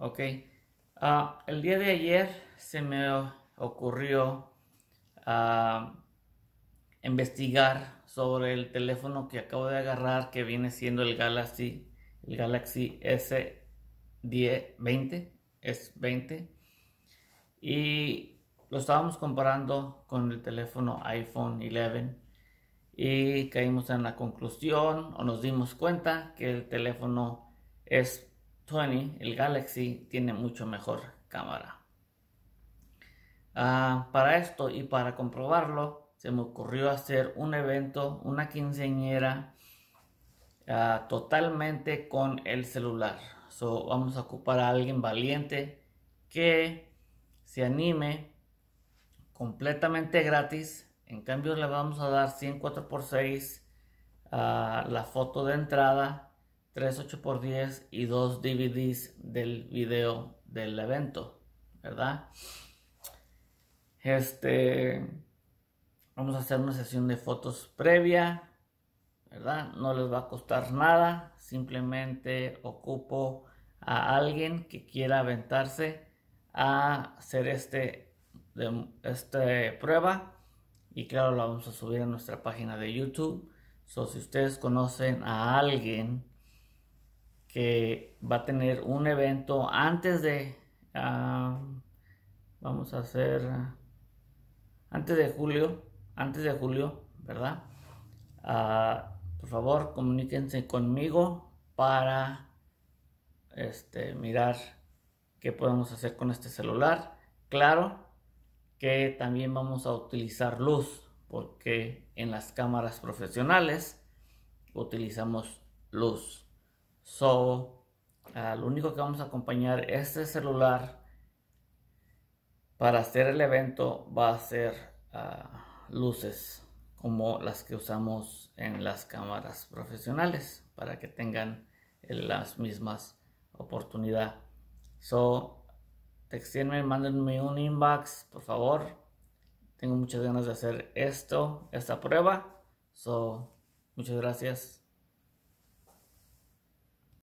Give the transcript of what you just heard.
Ok. Ah, el día de ayer se me ocurrió ah, investigar sobre el teléfono que acabo de agarrar que viene siendo el Galaxy, el Galaxy S10 20, S20. Y lo estábamos comparando con el teléfono iPhone 11 y caímos en la conclusión o nos dimos cuenta que el teléfono es Tony, el Galaxy, tiene mucho mejor cámara. Ah, para esto y para comprobarlo, se me ocurrió hacer un evento, una quinceñera ah, totalmente con el celular. So, vamos a ocupar a alguien valiente que se anime completamente gratis. En cambio, le vamos a dar 104 x 6 la foto de entrada 3 8x10 y dos DVDs del video del evento, ¿verdad? Este, vamos a hacer una sesión de fotos previa, ¿verdad? No les va a costar nada, simplemente ocupo a alguien que quiera aventarse a hacer este, este prueba y claro, la vamos a subir a nuestra página de YouTube. So, si ustedes conocen a alguien que va a tener un evento antes de ah, vamos a hacer antes de julio antes de julio verdad ah, por favor comuníquense conmigo para este, mirar qué podemos hacer con este celular claro que también vamos a utilizar luz porque en las cámaras profesionales utilizamos luz So, ah, lo único que vamos a acompañar este celular para hacer el evento va a ser ah, luces como las que usamos en las cámaras profesionales para que tengan las mismas oportunidad. So, textenme, mándenme un inbox, por favor. Tengo muchas ganas de hacer esto, esta prueba. So, muchas gracias.